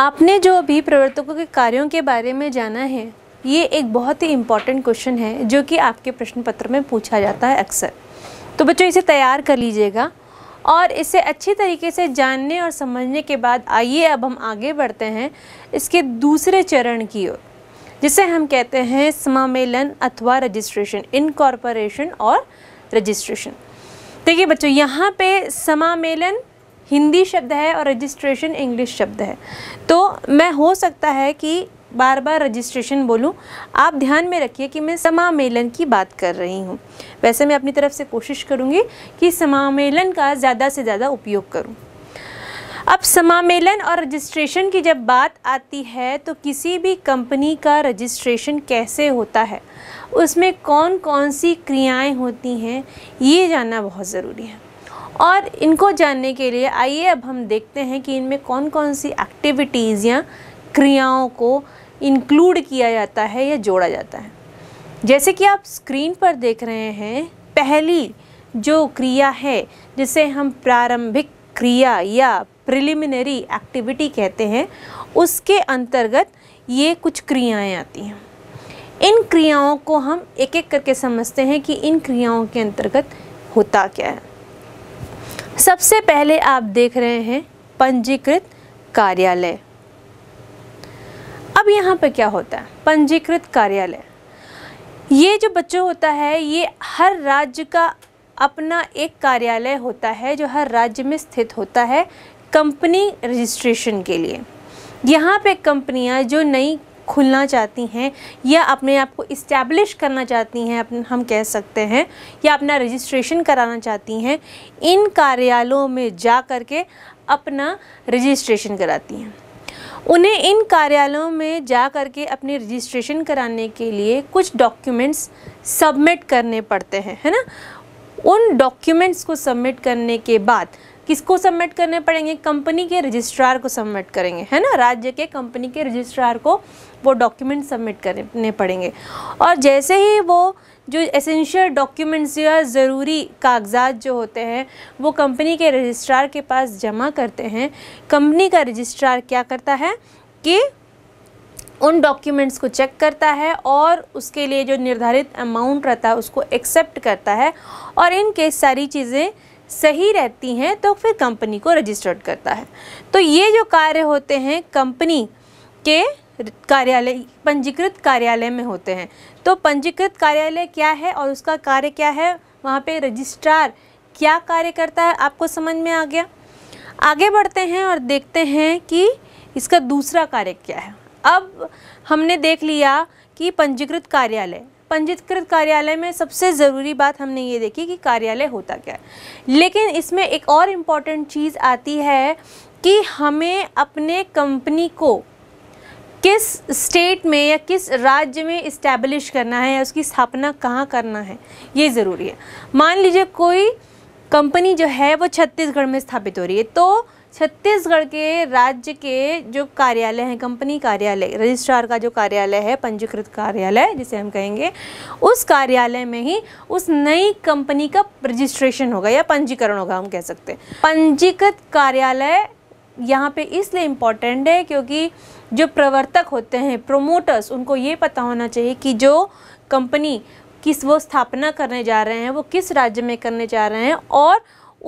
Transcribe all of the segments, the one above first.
आपने जो अभी प्रवर्तकों के कार्यों के बारे में जाना है ये एक बहुत ही इम्पॉर्टेंट क्वेश्चन है जो कि आपके प्रश्न पत्र में पूछा जाता है अक्सर तो बच्चों इसे तैयार कर लीजिएगा और इसे अच्छी तरीके से जानने और समझने के बाद आइए अब हम आगे बढ़ते हैं इसके दूसरे चरण की ओर जिसे हम कहते हैं समामेलन अथवा रजिस्ट्रेशन इनकॉर्पोरेशन और रजिस्ट्रेशन देखिए बच्चों यहाँ पे समामेलन हिंदी शब्द है और रजिस्ट्रेशन इंग्लिश शब्द है तो मैं हो सकता है कि बार बार रजिस्ट्रेशन बोलूं आप ध्यान में रखिए कि मैं समामेलन की बात कर रही हूं वैसे मैं अपनी तरफ से कोशिश करूंगी कि समामेलन का ज़्यादा से ज़्यादा उपयोग करूं अब समामेलन और रजिस्ट्रेशन की जब बात आती है तो किसी भी कंपनी का रजिस्ट्रेशन कैसे होता है उसमें कौन कौन सी क्रियाएं होती हैं ये जानना बहुत ज़रूरी है और इनको जानने के लिए आइए अब हम देखते हैं कि इनमें कौन कौन सी एक्टिविटीज़ या क्रियाओं को इंक्लूड किया जाता है या जोड़ा जाता है जैसे कि आप स्क्रीन पर देख रहे हैं पहली जो क्रिया है जिसे हम प्रारंभिक क्रिया या प्रिलिमिनरी एक्टिविटी कहते हैं उसके अंतर्गत ये कुछ क्रियाएं आती हैं इन क्रियाओं को हम एक एक करके समझते हैं कि इन क्रियाओं के अंतर्गत होता क्या है सबसे पहले आप देख रहे हैं पंजीकृत कार्यालय अब यहाँ पर क्या होता है पंजीकृत कार्यालय ये जो बच्चों होता है ये हर राज्य का अपना एक कार्यालय होता है जो हर राज्य में स्थित होता है कंपनी रजिस्ट्रेशन के लिए यहाँ पे कंपनियाँ जो नई खुलना चाहती हैं या अपने आप को इस्टेब्लिश करना चाहती हैं अपन हम कह सकते हैं या अपना रजिस्ट्रेशन कराना चाहती हैं इन कार्यालयों में जा कर के अपना रजिस्ट्रेशन कराती हैं उन्हें इन कार्यालयों में जा कर के अपनी रजिस्ट्रेशन कराने के लिए कुछ डॉक्यूमेंट्स सबमिट करने पड़ते हैं है ना उन डॉक्यूमेंट्स को सबमिट करने के बाद किसको सबमिट करने पड़ेंगे कंपनी के रजिस्ट्रार को सबमिट करेंगे है ना राज्य के कंपनी के रजिस्ट्रार को वो डॉक्यूमेंट सबमिट करने पड़ेंगे और जैसे ही वो जो एसेंशियल डॉक्यूमेंट्स या ज़रूरी कागजात जो होते हैं वो कंपनी के रजिस्ट्रार के पास जमा करते हैं कंपनी का रजिस्ट्रार क्या करता है कि उन डॉक्यूमेंट्स को चेक करता है और उसके लिए जो निर्धारित अमाउंट रहता है उसको एक्सेप्ट करता है और इनके सारी चीज़ें सही रहती हैं तो फिर कंपनी को रजिस्टर्ड करता है तो ये जो कार्य होते हैं कंपनी के कार्यालय पंजीकृत कार्यालय में होते हैं तो पंजीकृत कार्यालय क्या है और उसका कार्य क्या है वहाँ पे रजिस्ट्रार क्या कार्य करता है आपको समझ में आ गया आगे बढ़ते हैं और देखते हैं कि इसका दूसरा कार्य क्या है अब हमने देख लिया कि पंजीकृत कार्यालय पंजीकृत कार्यालय में सबसे ज़रूरी बात हमने ये देखी कि कार्यालय होता क्या है लेकिन इसमें एक और इम्पॉर्टेंट चीज़ आती है कि हमें अपने कंपनी को किस स्टेट में या किस राज्य में इस्टेब्लिश करना है या उसकी स्थापना कहाँ करना है ये ज़रूरी है मान लीजिए कोई कंपनी जो है वो छत्तीसगढ़ में स्थापित हो रही है तो छत्तीसगढ़ के राज्य के जो कार्यालय हैं कंपनी कार्यालय रजिस्ट्रार का जो कार्यालय है पंजीकृत कार्यालय जिसे हम कहेंगे उस कार्यालय में ही उस नई कंपनी का रजिस्ट्रेशन होगा या पंजीकरण होगा हम कह सकते हैं पंजीकृत कार्यालय यहाँ पे इसलिए इम्पॉर्टेंट है क्योंकि जो प्रवर्तक होते हैं प्रोमोटर्स उनको ये पता होना चाहिए कि जो कंपनी किस वो स्थापना करने जा रहे हैं वो किस राज्य में करने जा रहे हैं और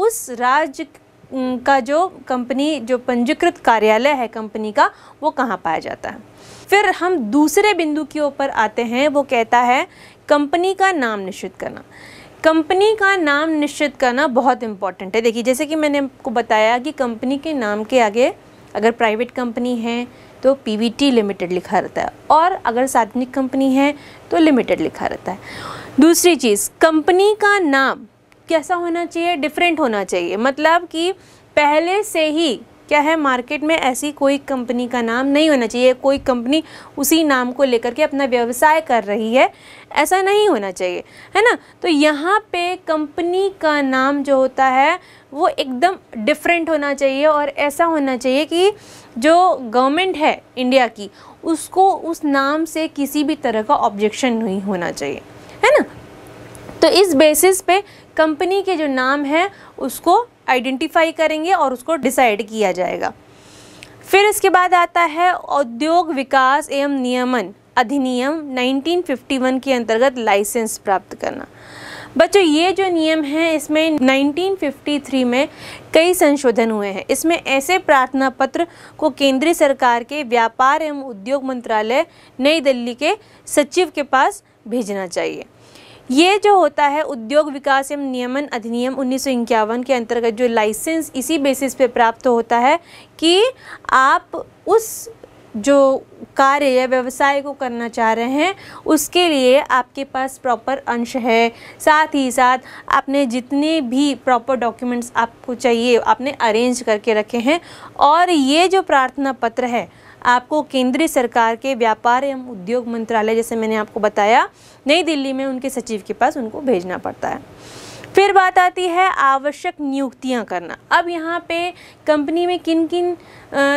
उस राज्य का जो कंपनी जो पंजीकृत कार्यालय है कंपनी का वो कहाँ पाया जाता है फिर हम दूसरे बिंदु के ऊपर आते हैं वो कहता है कंपनी का नाम निश्चित करना कंपनी का नाम निश्चित करना बहुत इम्पॉर्टेंट है देखिए जैसे कि मैंने आपको बताया कि कंपनी के नाम के आगे अगर प्राइवेट कंपनी है तो पी लिमिटेड लिखा रहता है और अगर सार्वजनिक कंपनी है तो लिमिटेड लिखा रहता है दूसरी चीज़ कंपनी का नाम कैसा होना चाहिए डिफरेंट होना चाहिए मतलब कि पहले से ही क्या है मार्केट में ऐसी कोई कंपनी का नाम नहीं होना चाहिए कोई कंपनी उसी नाम को लेकर के अपना व्यवसाय कर रही है ऐसा नहीं होना चाहिए है ना तो यहाँ पे कंपनी का नाम जो होता है वो एकदम डिफरेंट होना चाहिए और ऐसा होना चाहिए कि जो गवर्नमेंट है इंडिया की उसको उस नाम से किसी भी तरह का ऑब्जेक्शन नहीं होना चाहिए है ना तो इस बेसिस पे कंपनी के जो नाम है उसको आइडेंटिफाई करेंगे और उसको डिसाइड किया जाएगा फिर इसके बाद आता है औद्योग विकास एवं नियमन अधिनियम 1951 के अंतर्गत लाइसेंस प्राप्त करना बच्चों ये जो नियम है इसमें 1953 में कई संशोधन हुए हैं इसमें ऐसे प्रार्थना पत्र को केंद्रीय सरकार के व्यापार एवं उद्योग मंत्रालय नई दिल्ली के सचिव के पास भेजना चाहिए ये जो होता है उद्योग विकास एवं नियमन अधिनियम उन्नीस के अंतर्गत जो लाइसेंस इसी बेसिस पे प्राप्त होता है कि आप उस जो कार्य या व्यवसाय को करना चाह रहे हैं उसके लिए आपके पास प्रॉपर अंश है साथ ही साथ आपने जितने भी प्रॉपर डॉक्यूमेंट्स आपको चाहिए आपने अरेंज करके रखे हैं और ये जो प्रार्थना पत्र है आपको केंद्रीय सरकार के व्यापार एवं उद्योग मंत्रालय जैसे मैंने आपको बताया नई दिल्ली में उनके सचिव के पास उनको भेजना पड़ता है फिर बात आती है आवश्यक नियुक्तियां करना अब यहाँ पे कंपनी में किन किन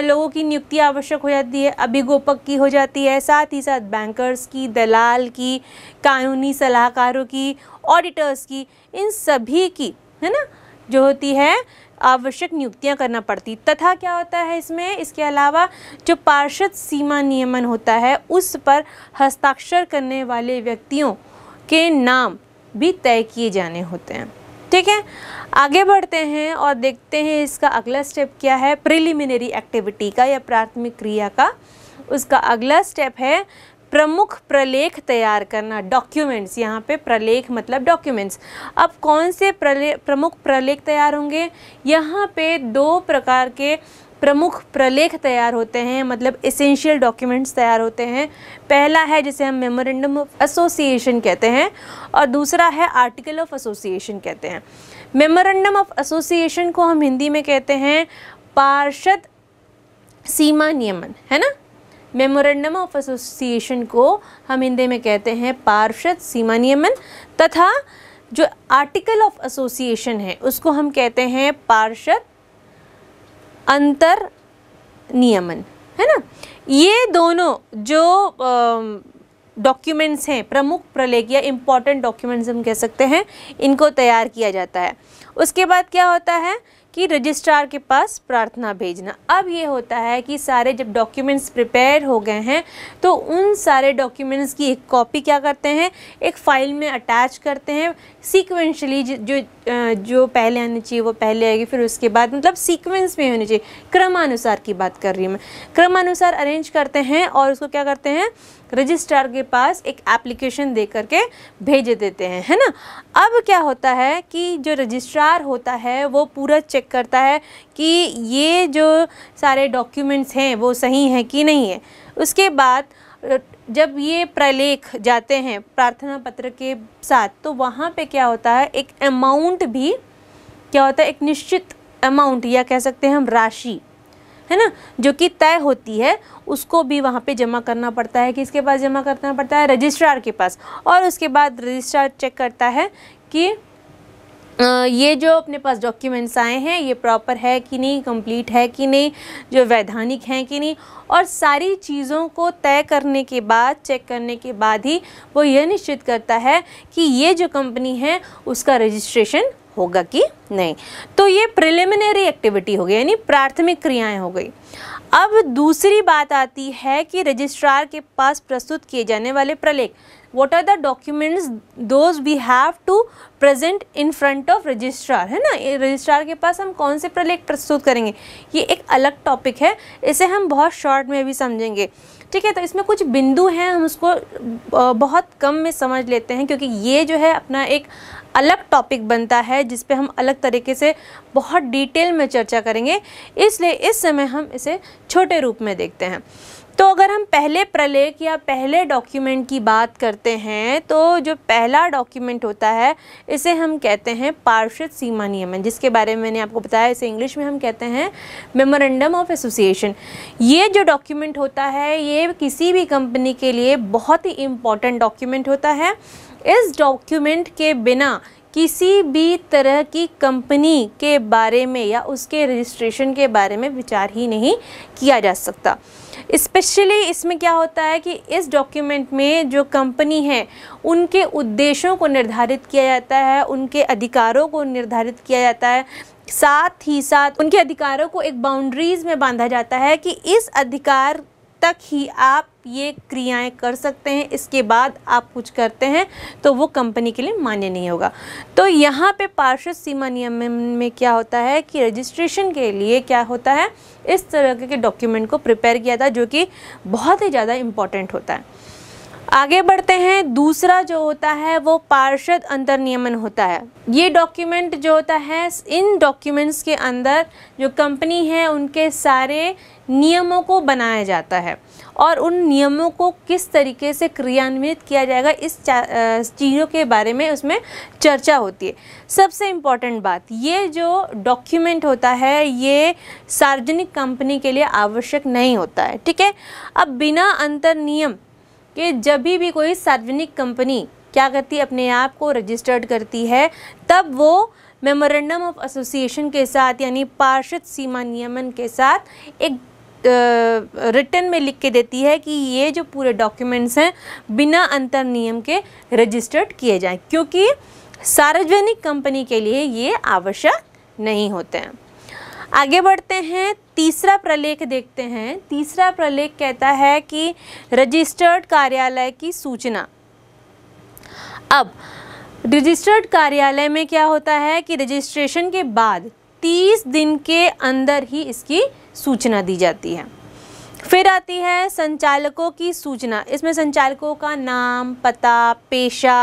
लोगों की नियुक्ति आवश्यक हो जाती है अभिगोपक की हो जाती है साथ ही साथ बैंकर्स की दलाल की कानूनी सलाहकारों की ऑडिटर्स की इन सभी की है ना जो होती है आवश्यक नियुक्तियां करना पड़ती तथा क्या होता है इसमें इसके अलावा जो पार्षद सीमा नियमन होता है उस पर हस्ताक्षर करने वाले व्यक्तियों के नाम भी तय किए जाने होते हैं ठीक है आगे बढ़ते हैं और देखते हैं इसका अगला स्टेप क्या है प्रिलिमिनरी एक्टिविटी का या प्राथमिक क्रिया का उसका अगला स्टेप है प्रमुख प्रलेख तैयार करना डॉक्यूमेंट्स यहाँ पे प्रलेख मतलब डॉक्यूमेंट्स अब कौन से प्रले प्रमुख प्रलेख तैयार होंगे यहाँ पे दो प्रकार के प्रमुख प्रलेख तैयार होते हैं मतलब एसेंशियल डॉक्यूमेंट्स तैयार होते हैं पहला है जिसे हम मेमोरेंडम ऑफ एसोसिएशन कहते हैं और दूसरा है आर्टिकल ऑफ एसोसिएशन कहते हैं मेमोरेंडम ऑफ एसोसिएशन को हम हिंदी में कहते हैं पार्षद सीमा नियमन है ना मेमोरेंडम ऑफ एसोसिएशन को हम हिंदी में कहते हैं पार्षद सीमा नियमन तथा जो आर्टिकल ऑफ एसोसिएशन है उसको हम कहते हैं पार्षद अंतर नियमन है ना ये दोनों जो डॉक्यूमेंट्स हैं प्रमुख प्रलेख या इम्पॉर्टेंट डॉक्यूमेंट्स हम कह सकते हैं इनको तैयार किया जाता है उसके बाद क्या होता है कि रजिस्ट्रार के पास प्रार्थना भेजना अब ये होता है कि सारे जब डॉक्यूमेंट्स प्रिपेयर हो गए हैं तो उन सारे डॉक्यूमेंट्स की एक कॉपी क्या करते हैं एक फ़ाइल में अटैच करते हैं सीक्वेंशली जो जो पहले आनी चाहिए वो पहले आएगी फिर उसके बाद मतलब सीक्वेंस में होनी चाहिए क्रमानुसार की बात कर रही हूँ मैं क्रमानुसार अरेंज करते हैं और उसको क्या करते हैं रजिस्ट्रार के पास एक एप्लीकेशन दे करके भेज देते हैं है ना अब क्या होता है कि जो रजिस्ट्रार होता है वो पूरा चेक करता है कि ये जो सारे डॉक्यूमेंट्स हैं वो सही हैं कि नहीं है उसके बाद जब ये प्रलेख जाते हैं प्रार्थना पत्र के साथ तो वहाँ पे क्या होता है एक अमाउंट भी क्या होता है एक निश्चित अमाउंट या कह सकते हैं हम राशि है ना जो कि तय होती है उसको भी वहाँ पे जमा करना पड़ता है किसके पास जमा करना पड़ता है रजिस्ट्रार के पास और उसके बाद रजिस्ट्रार चेक करता है कि ये जो अपने पास डॉक्यूमेंट्स आए हैं ये प्रॉपर है कि नहीं कंप्लीट है कि नहीं जो वैधानिक हैं कि नहीं और सारी चीज़ों को तय करने के बाद चेक करने के बाद ही वो यह निश्चित करता है कि ये जो कंपनी है उसका रजिस्ट्रेशन होगा कि नहीं तो ये प्रिलिमिनरी एक्टिविटी हो गई यानी प्राथमिक क्रियाएं हो गई अब दूसरी बात आती है कि रजिस्ट्रार के पास प्रस्तुत किए जाने वाले प्रलेख what are the documents those we have to present in front of registrar है ना रजिस्ट्रार के पास हम कौन से प्रलेख प्रस्तुत करेंगे ये एक अलग टॉपिक है इसे हम बहुत शॉर्ट में भी समझेंगे ठीक है तो इसमें कुछ बिंदु हैं हम उसको बहुत कम में समझ लेते हैं क्योंकि ये जो है अपना एक अलग टॉपिक बनता है जिस पे हम अलग तरीके से बहुत डिटेल में चर्चा करेंगे इसलिए इस समय हम इसे छोटे रूप में देखते हैं तो अगर हम पहले प्रलेख या पहले डॉक्यूमेंट की बात करते हैं तो जो पहला डॉक्यूमेंट होता है इसे हम कहते हैं पार्षद सीमा नियमन जिसके बारे में मैंने आपको बताया इसे इंग्लिश में हम कहते हैं मेमोरेंडम ऑफ एसोसिएशन ये जो डॉक्यूमेंट होता है ये किसी भी कंपनी के लिए बहुत ही इम्पॉर्टेंट डॉक्यूमेंट होता है इस डॉक्यूमेंट के बिना किसी भी तरह की कंपनी के बारे में या उसके रजिस्ट्रेशन के बारे में विचार ही नहीं किया जा सकता स्पेशली इसमें क्या होता है कि इस डॉक्यूमेंट में जो कंपनी है उनके उद्देश्यों को निर्धारित किया जाता है उनके अधिकारों को निर्धारित किया जाता है साथ ही साथ उनके अधिकारों को एक बाउंड्रीज़ में बांधा जाता है कि इस अधिकार तक ही आप ये क्रियाएं कर सकते हैं इसके बाद आप कुछ करते हैं तो वो कंपनी के लिए मान्य नहीं होगा तो यहाँ पे पार्षद सीमा नियम में क्या होता है कि रजिस्ट्रेशन के लिए क्या होता है इस तरह के डॉक्यूमेंट को प्रिपेयर किया था जो कि बहुत ही ज़्यादा इम्पॉर्टेंट होता है आगे बढ़ते हैं दूसरा जो होता है वो पार्षद नियमन होता है ये डॉक्यूमेंट जो होता है इन डॉक्यूमेंट्स के अंदर जो कंपनी है उनके सारे नियमों को बनाया जाता है और उन नियमों को किस तरीके से क्रियान्वित किया जाएगा इस चीज़ों के बारे में उसमें चर्चा होती है सबसे इम्पॉर्टेंट बात ये जो डॉक्यूमेंट होता है ये सार्वजनिक कंपनी के लिए आवश्यक नहीं होता है ठीक है अब बिना अंतर नियम के जब भी कोई सार्वजनिक कंपनी क्या करती है अपने आप को रजिस्टर्ड करती है तब वो मेमोरेंडम ऑफ एसोसिएशन के साथ यानी पार्षद सीमा नियमन के साथ एक रिटर्न में लिख के देती है कि ये जो पूरे डॉक्यूमेंट्स हैं बिना अंतर नियम के रजिस्टर्ड किए जाएं क्योंकि सार्वजनिक कंपनी के लिए ये आवश्यक नहीं होते हैं आगे बढ़ते हैं तीसरा प्रलेख देखते हैं तीसरा प्रलेख कहता है कि रजिस्टर्ड कार्यालय की सूचना अब रजिस्टर्ड कार्यालय में क्या होता है कि रजिस्ट्रेशन के बाद 30 दिन के अंदर ही इसकी सूचना दी जाती है फिर आती है संचालकों की सूचना इसमें संचालकों का नाम पता पेशा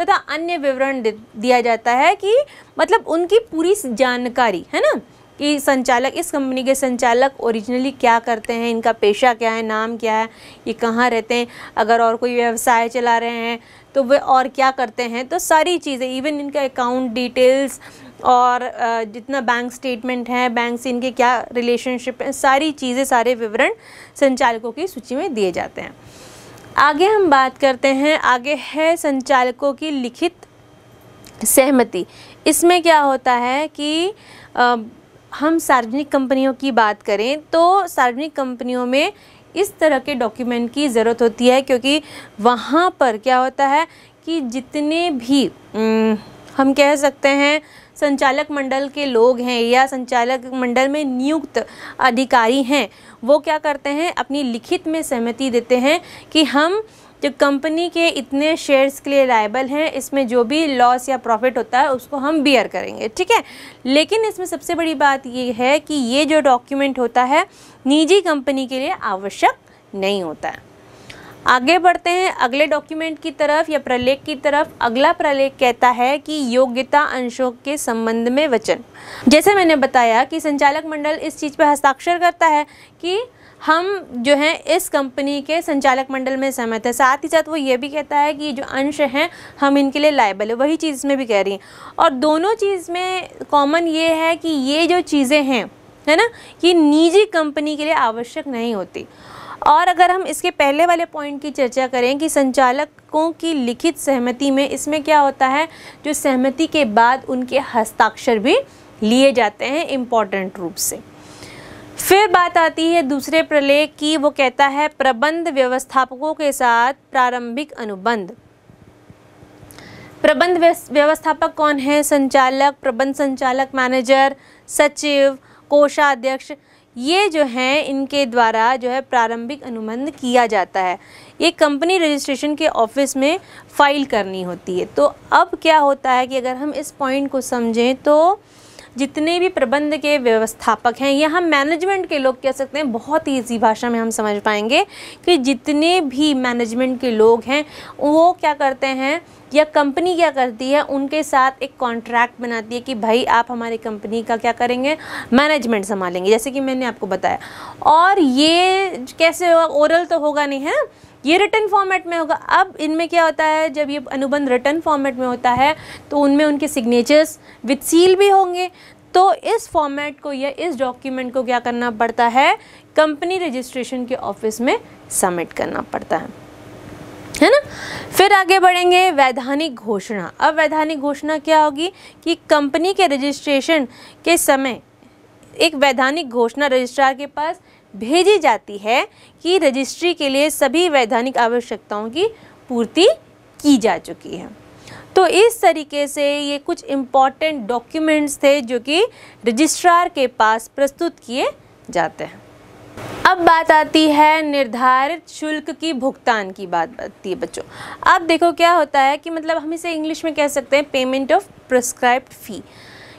तथा अन्य विवरण दिया जाता है कि मतलब उनकी पूरी जानकारी है ना कि संचालक इस कंपनी के संचालक ओरिजिनली क्या करते हैं इनका पेशा क्या है नाम क्या है ये कहाँ रहते हैं अगर और कोई व्यवसाय चला रहे हैं तो वे और क्या करते हैं तो सारी चीज़ें इवन इनका अकाउंट डिटेल्स और जितना बैंक स्टेटमेंट है बैंक से इनके क्या रिलेशनशिप है सारी चीज़ें सारे विवरण संचालकों की सूची में दिए जाते हैं आगे हम बात करते हैं आगे है संचालकों की लिखित सहमति इसमें क्या होता है कि आ, हम सार्वजनिक कंपनियों की बात करें तो सार्वजनिक कंपनियों में इस तरह के डॉक्यूमेंट की ज़रूरत होती है क्योंकि वहाँ पर क्या होता है कि जितने भी हम कह सकते हैं संचालक मंडल के लोग हैं या संचालक मंडल में नियुक्त अधिकारी हैं वो क्या करते हैं अपनी लिखित में सहमति देते हैं कि हम जो कंपनी के इतने शेयर्स के लिए लायबल हैं इसमें जो भी लॉस या प्रॉफिट होता है उसको हम बियर करेंगे ठीक है लेकिन इसमें सबसे बड़ी बात ये है कि ये जो डॉक्यूमेंट होता है निजी कंपनी के लिए आवश्यक नहीं होता है आगे बढ़ते हैं अगले डॉक्यूमेंट की तरफ या प्रलेख की तरफ अगला प्रलेख कहता है कि योग्यता अंशों के संबंध में वचन जैसे मैंने बताया कि संचालक मंडल इस चीज़ पर हस्ताक्षर करता है कि हम जो हैं इस कंपनी के संचालक मंडल में सहमत है साथ ही साथ वो ये भी कहता है कि जो अंश हैं हम इनके लिए लाइबल है वही चीज़ में भी कह रही हैं और दोनों चीज़ में कॉमन ये है कि ये जो चीज़ें हैं है ना ये निजी कंपनी के लिए आवश्यक नहीं होती और अगर हम इसके पहले वाले पॉइंट की चर्चा करें कि संचालकों की लिखित सहमति में इसमें क्या होता है जो सहमति के बाद उनके हस्ताक्षर भी लिए जाते हैं इम्पॉर्टेंट रूप से फिर बात आती है दूसरे प्रलेख की वो कहता है प्रबंध व्यवस्थापकों के साथ प्रारंभिक अनुबंध प्रबंध व्यवस्थापक कौन है संचालक प्रबंध संचालक मैनेजर सचिव कोषाध्यक्ष ये जो हैं इनके द्वारा जो है प्रारंभिक अनुबंध किया जाता है ये कंपनी रजिस्ट्रेशन के ऑफिस में फ़ाइल करनी होती है तो अब क्या होता है कि अगर हम इस पॉइंट को समझें तो जितने भी प्रबंध के व्यवस्थापक हैं या हम मैनेजमेंट के लोग कह सकते हैं बहुत ईजी भाषा में हम समझ पाएंगे कि जितने भी मैनेजमेंट के लोग हैं वो क्या करते हैं या कंपनी क्या करती है उनके साथ एक कॉन्ट्रैक्ट बनाती है कि भाई आप हमारी कंपनी का क्या करेंगे मैनेजमेंट संभालेंगे जैसे कि मैंने आपको बताया और ये कैसे होगा ओरल तो होगा नहीं है ये रिटर्न फॉर्मेट में होगा अब इनमें क्या होता है जब ये अनुबंध रिटर्न फॉर्मेट में होता है तो उनमें उनके सिग्नेचर्स विथ सील भी होंगे तो इस फॉर्मेट को या इस डॉक्यूमेंट को क्या करना पड़ता है कंपनी रजिस्ट्रेशन के ऑफिस में सबमिट करना पड़ता है है ना फिर आगे बढ़ेंगे वैधानिक घोषणा अब वैधानिक घोषणा क्या होगी कि कंपनी के रजिस्ट्रेशन के समय एक वैधानिक घोषणा रजिस्ट्रार के पास भेजी जाती है कि रजिस्ट्री के लिए सभी वैधानिक आवश्यकताओं की पूर्ति की जा चुकी है तो इस तरीके से ये कुछ इम्पॉर्टेंट डॉक्यूमेंट्स थे जो कि रजिस्ट्रार के पास प्रस्तुत किए जाते हैं अब बात आती है निर्धारित शुल्क की भुगतान की बात आती है बच्चों अब देखो क्या होता है कि मतलब हम इसे इंग्लिश में कह सकते हैं पेमेंट ऑफ प्रिस्क्राइब्ड फ़ी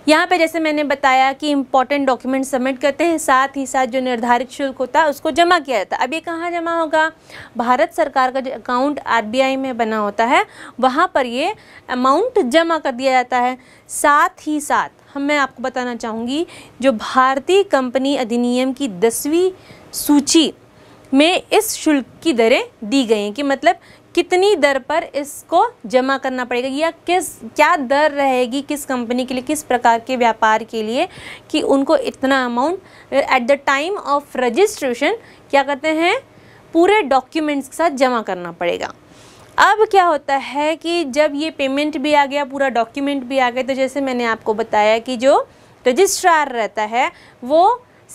यहाँ पे जैसे मैंने बताया कि इंपॉर्टेंट डॉक्यूमेंट सबमिट करते हैं साथ ही साथ जो निर्धारित शुल्क होता है उसको जमा किया जाता है अब ये कहाँ जमा होगा भारत सरकार का जो अकाउंट आर में बना होता है वहाँ पर ये अमाउंट जमा कर दिया जाता है साथ ही साथ हम मैं आपको बताना चाहूँगी जो भारतीय कंपनी अधिनियम की दसवीं सूची में इस शुल्क की दरें दी गई हैं कि मतलब कितनी दर पर इसको जमा करना पड़ेगा या किस क्या दर रहेगी किस कंपनी के लिए किस प्रकार के व्यापार के लिए कि उनको इतना amount at the time of registration क्या कहते हैं पूरे डॉक्यूमेंट्स के साथ जमा करना पड़ेगा अब क्या होता है कि जब ये पेमेंट भी आ गया पूरा डॉक्यूमेंट भी आ गया तो जैसे मैंने आपको बताया कि जो रजिस्ट्रार रहता है वो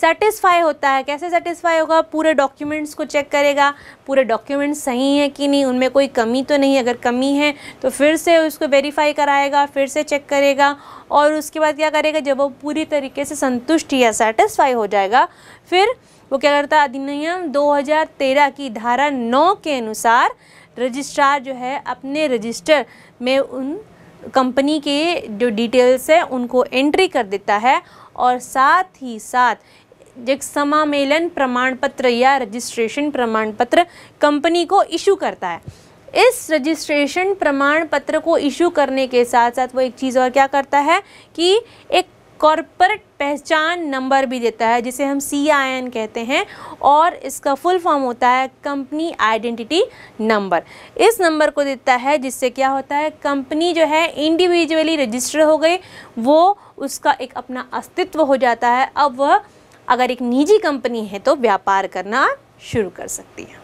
सेटिस्फाई होता है कैसे सेटिस्फाई होगा पूरे डॉक्यूमेंट्स को चेक करेगा पूरे डॉक्यूमेंट्स सही हैं कि नहीं उनमें कोई कमी तो नहीं अगर कमी है तो फिर से उसको वेरीफाई कराएगा फिर से चेक करेगा और उसके बाद क्या करेगा जब वो पूरी तरीके से संतुष्ट या सेटिस्फाई हो जाएगा फिर वो क्या करता है अधिनियम 2013 की धारा 9 के अनुसार रजिस्ट्रार जो है अपने रजिस्टर में उन कंपनी के जो डिटेल्स हैं उनको एंट्री कर देता है और साथ ही साथ एक समामेलन प्रमाण पत्र या रजिस्ट्रेशन प्रमाण पत्र कंपनी को इशू करता है इस रजिस्ट्रेशन प्रमाण पत्र को इशू करने के साथ साथ वो एक चीज़ और क्या करता है कि एक कॉरपोरेट पहचान नंबर भी देता है जिसे हम सी आई एन कहते हैं और इसका फुल फॉर्म होता है कंपनी आइडेंटिटी नंबर इस नंबर को देता है जिससे क्या होता है कंपनी जो है इंडिविजुअली रजिस्टर हो गई वो उसका एक अपना अस्तित्व हो जाता है अब वह अगर एक निजी कंपनी है तो व्यापार करना शुरू कर सकती है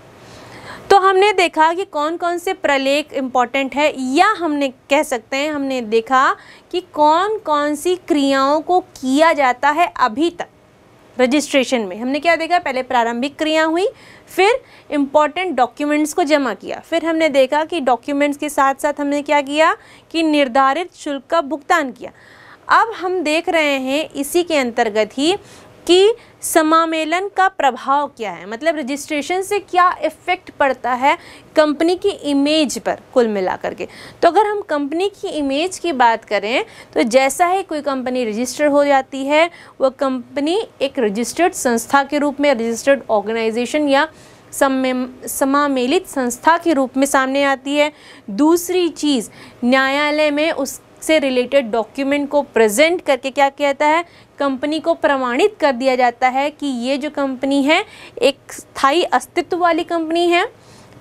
तो हमने देखा कि कौन कौन से प्रलेख इम्पॉर्टेंट है या हमने कह सकते हैं हमने देखा कि कौन कौन सी क्रियाओं को किया जाता है अभी तक रजिस्ट्रेशन में हमने क्या देखा पहले प्रारंभिक क्रिया हुई फिर इम्पॉर्टेंट डॉक्यूमेंट्स को जमा किया फिर हमने देखा कि डॉक्यूमेंट्स के साथ साथ हमने क्या किया कि निर्धारित शुल्क का भुगतान किया अब हम देख रहे हैं इसी के अंतर्गत ही कि समामेलन का प्रभाव क्या है मतलब रजिस्ट्रेशन से क्या इफ़ेक्ट पड़ता है कंपनी की इमेज पर कुल मिलाकर के तो अगर हम कंपनी की इमेज की बात करें तो जैसा ही कोई कंपनी रजिस्टर हो जाती है वह कंपनी एक रजिस्टर्ड संस्था के रूप में रजिस्टर्ड ऑर्गेनाइजेशन या समामेलित संस्था के रूप में सामने आती है दूसरी चीज़ न्यायालय में उस से रिलेटेड डॉक्यूमेंट को प्रेजेंट करके क्या कहता है कंपनी को प्रमाणित कर दिया जाता है कि ये जो कंपनी है एक स्थायी अस्तित्व वाली कंपनी है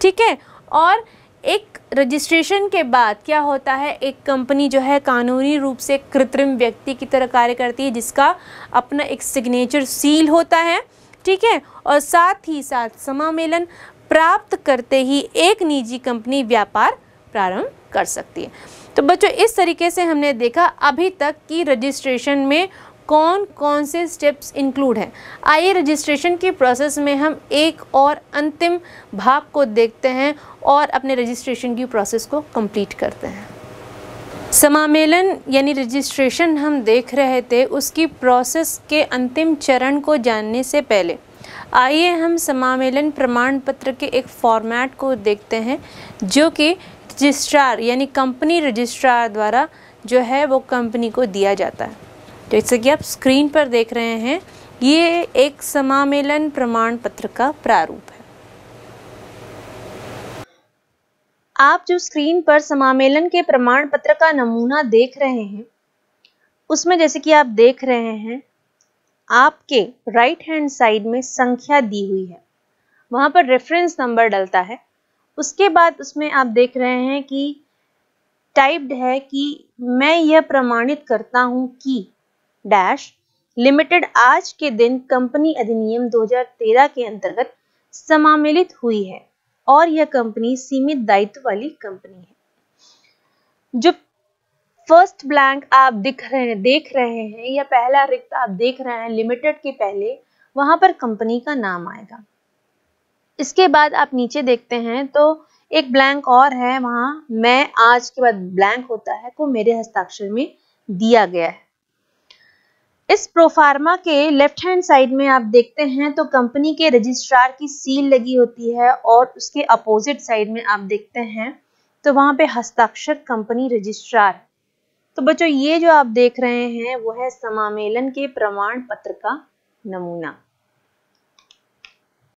ठीक है और एक रजिस्ट्रेशन के बाद क्या होता है एक कंपनी जो है कानूनी रूप से कृत्रिम व्यक्ति की तरह कार्य करती है जिसका अपना एक सिग्नेचर सील होता है ठीक है और साथ ही साथ समामेलन प्राप्त करते ही एक निजी कंपनी व्यापार प्रारंभ कर सकती है तो बच्चों इस तरीके से हमने देखा अभी तक कि रजिस्ट्रेशन में कौन कौन से स्टेप्स इंक्लूड हैं आइए रजिस्ट्रेशन की प्रोसेस में हम एक और अंतिम भाग को देखते हैं और अपने रजिस्ट्रेशन की प्रोसेस को कंप्लीट करते हैं समामेलन यानी रजिस्ट्रेशन हम देख रहे थे उसकी प्रोसेस के अंतिम चरण को जानने से पहले आइए हम समामेलन प्रमाण पत्र के एक फॉर्मेट को देखते हैं जो कि रजिस्ट्रार यानी कंपनी रजिस्ट्रार द्वारा जो है वो कंपनी को दिया जाता है जैसे कि आप स्क्रीन पर देख रहे हैं ये एक समामेलन प्रमाण पत्र का प्रारूप है आप जो स्क्रीन पर समामेलन के प्रमाण पत्र का नमूना देख रहे हैं उसमें जैसे कि आप देख रहे हैं आपके राइट हैंड साइड में संख्या दी हुई है वहां पर रेफरेंस नंबर डलता है उसके बाद उसमें आप देख रहे हैं कि टाइप्ड है कि मैं यह प्रमाणित करता हूं कि डैश लिमिटेड आज के दिन कंपनी अधिनियम 2013 के अंतर्गत समामिलित हुई है और यह कंपनी सीमित दायित्व वाली कंपनी है जो फर्स्ट ब्लैंक आप दिख रहे हैं देख रहे हैं या पहला रिक्त आप देख रहे हैं लिमिटेड के पहले वहां पर कंपनी का नाम आएगा इसके बाद आप नीचे देखते हैं तो एक ब्लैंक और है वहां मैं आज के बाद ब्लैंक होता है को मेरे हस्ताक्षर में दिया गया है इस प्रोफार्मा के लेफ्ट हैंड साइड में आप देखते हैं तो कंपनी के रजिस्ट्रार की सील लगी होती है और उसके अपोजिट साइड में आप देखते हैं तो वहां पे हस्ताक्षर कंपनी रजिस्ट्रार तो बच्चों ये जो आप देख रहे हैं वो है समामेलन के प्रमाण पत्र का नमूना